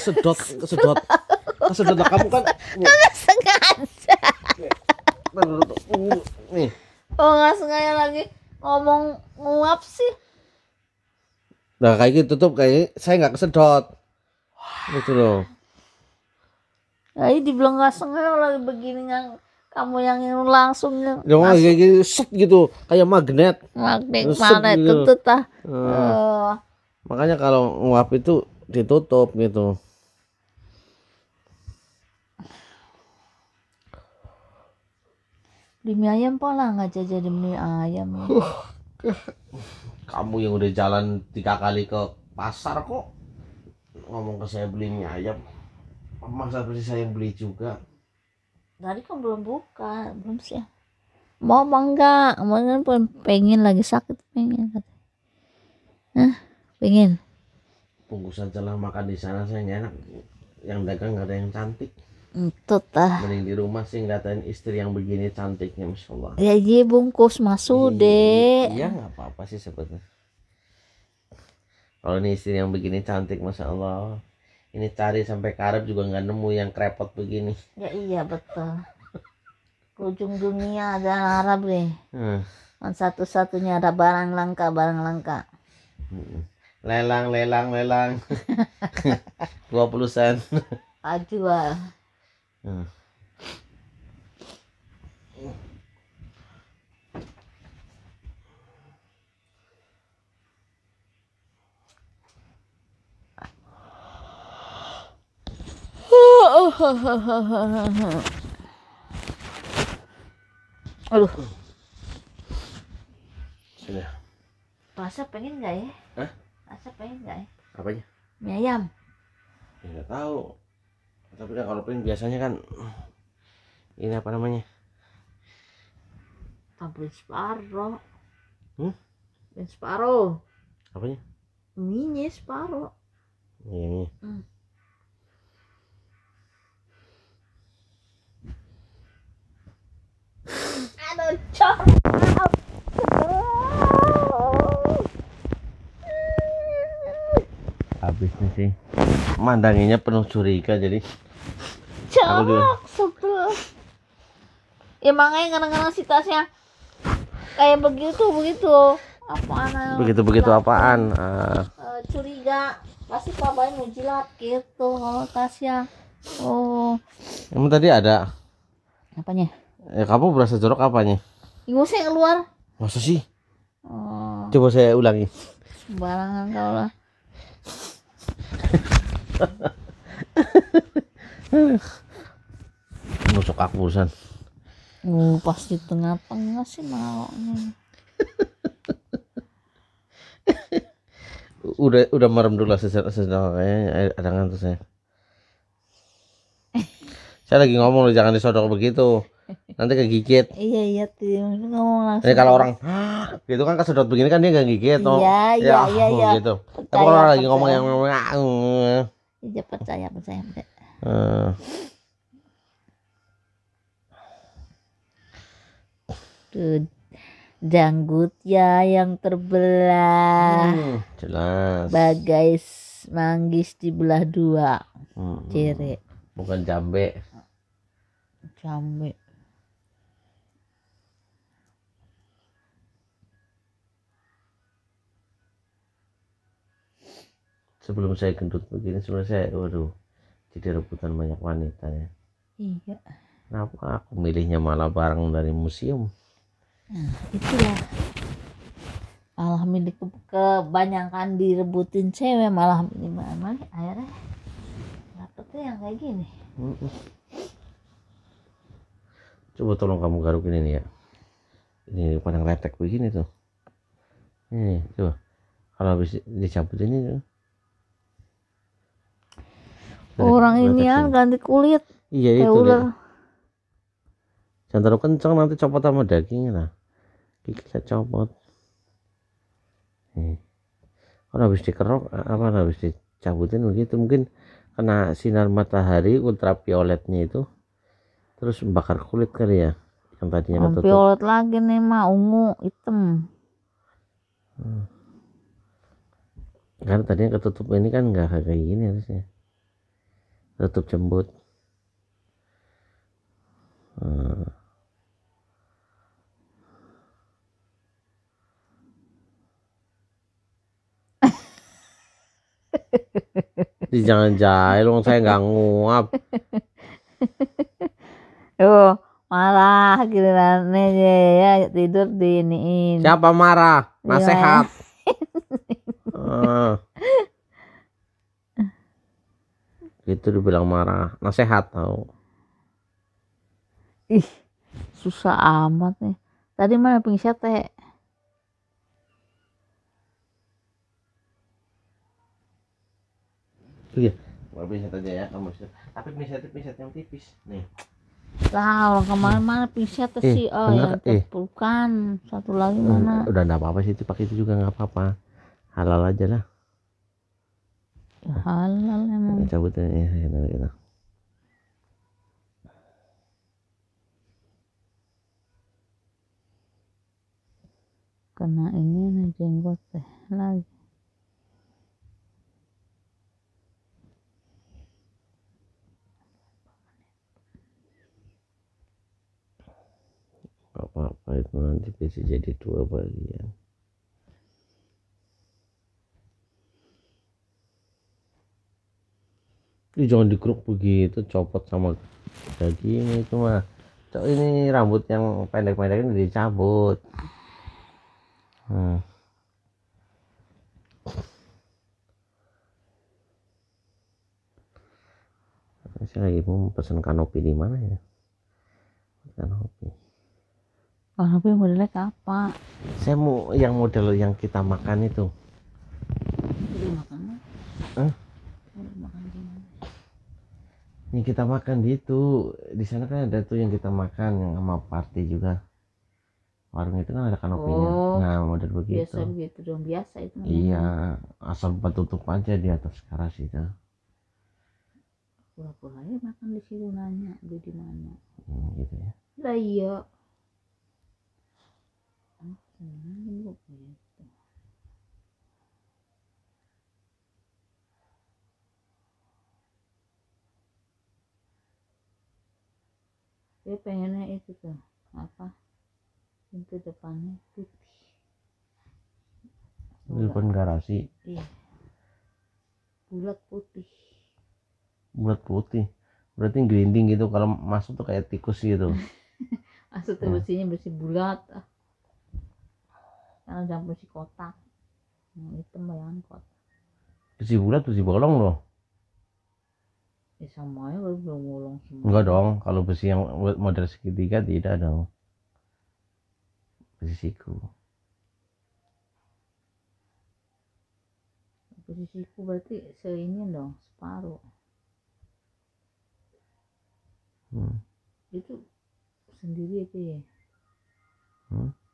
kesedot kesedot kesedot nah, kamu kan nggak sengaja nih oh nggak sengaja lagi ngomong nguap sih nah kayak gitu tuh kayak saya nggak kesedot gitu loh ini dibilang nggak sengaja lagi begini yang kamu yang langsung yang ya, kayak gitu, ya, set gitu kayak magnet magnet magnet gitu. itu tuh nah. uh. makanya kalau nguap itu ditutup gitu di mie ayam pola nggak jajan mie ayam. Kamu yang udah jalan tiga kali ke pasar kok ngomong ke saya beli mie ayam. Masa pasti saya yang beli juga. Tadi kan belum buka, belum sih. Mau mangga mau Kemarin pun pengen lagi sakit pengen katanya. Nah, pengen. bungkusan celah makan di sana saya enak. Yang dagang ada yang cantik. Entut ah. Mending di rumah sih ngatain istri yang begini cantiknya Masya Allah. Ya iya bungkus masuk deh. Iya nggak apa-apa sih sebetulnya. Kalau ini istri yang begini cantik Masya Allah. Ini cari sampai karep juga nggak nemu yang krepot begini. Ya iya betul. Ujung dunia ada Arab deh. Hmm. Satu-satunya ada barang langka, barang langka. Hmm. Lelang, lelang, lelang. 20 sen. Ajual. Hmm. Aduh. Sudah. Masa pengen nggak ya? Hah? Masa pengen nggak ya? Apanya? Mie ayam. Ya nggak tahu tapi kan kalau print biasanya kan ini apa namanya tampil separo, hmm? dan separuh apanya mini separo. ini iya, iya. hmm. aduh habis nih sih mandanginya penuh curiga jadi aku dulu Sebel. ya makanya kadang-kadang si tasnya kayak begitu begitu apaan begitu begitu apaan uh. Uh, curiga pasti mau jilat gitu kalau tasnya oh emang tadi ada apanya Eh kamu berasa jorok apanya ibu saya keluar masa sih oh. coba saya ulangi sembarangan kau lah nusuk aku urusan uh pas di tengah-tengah sih mau udah udah merem dulu lah sesudah sejenak eh, eh, ada ngantuk saya saya lagi ngomong loh jangan disodok begitu nanti kegigit iya iya tuh ngomong langsung kalau orang gitu kan kesedot begini kan dia gak gigit no? iya iya ya, iya iya gitu percaya, tapi kalau orang lagi ngomong yang ngomong iya percaya percaya, percaya. Uh. janggut janggutnya yang terbelah. Hmm, jelas. Bagai manggis dibelah dua. Hmm, ciri. Bukan jambe. Jambe. Sebelum saya gendut begini sebenarnya saya waduh jadi rebutan banyak wanita ya. Iya. Kenapa aku milihnya malah barang dari museum? nah itulah malah milik ke kebanyakan direbutin cewek malah ini mana Airnya. dapetnya yang kayak gini coba tolong kamu garukin ini ya ini depan yang letek begini tuh ini coba kalau habis dicabut ini tuh. orang kan ganti kulit iya itu ya. jangan terlalu kencang nanti copot sama dagingnya nah kita copot nih eh. kalau oh, habis dikerok apa habis dicabutin begitu mungkin kena sinar matahari ultravioletnya itu terus bakar kulit kali ya yang tadinya oh, lagi nih mah ungu hitam hmm. karena tadinya ketutup ini kan nggak kayak gini harusnya Tutup jembut hmm. Di jangan jahil dong saya nggak nguap. Oh, marah gilirannya ya, ya tidur di ini. Siapa marah? Nasehat. Iya. Ah. Itu dibilang marah, nasehat tau. Ih, susah amat nih. Tadi mana pingsan teh? iya baru pinset aja ya kamu set tapi pinset pinset yang tipis nih lah orang kemana-mana pinset eh, sih oh yang eh. satu lagi eh, mana udah nggak apa-apa sih itu pakai itu juga nggak apa-apa halal aja lah ya, halal emang cabut ini ya, ya, ya, kena ini nih jenggot teh lagi apa-apa itu nanti bisa jadi dua bagian ini jangan dikeruk begitu copot sama daging itu mah cok ini rambut yang pendek-pendek ini dicabut hmm. saya lagi mau pesen kanopi di mana ya kanopi kalau aku yang modelnya apa saya mau yang model yang kita makan itu kita makan Hah? yang kita makan di itu di sana kan ada tuh yang kita makan yang sama party juga warung itu kan ada kanopinya oh, nah model begitu biasa begitu dong biasa itu namanya. iya asal tutup aja di atas karas itu pura-pura ya makan di situ nanya di mana hmm, gitu ya lah iya 何僕やった Dia pengennya itu tuh apa pintu depannya putih depan garasi iya bulat putih bulat putih berarti grinding gitu kalau masuk tuh kayak tikus gitu masuk tuh nah. besinya besi bulat ah kalau jam besi kotak yang hitam bayangan kotak besi bulat besi bolong loh ya sama ya kalau belum bolong semua enggak dong kalau besi yang model segitiga tidak dong besi siku besi siku berarti seini dong separuh hmm. itu sendiri itu ya hmm?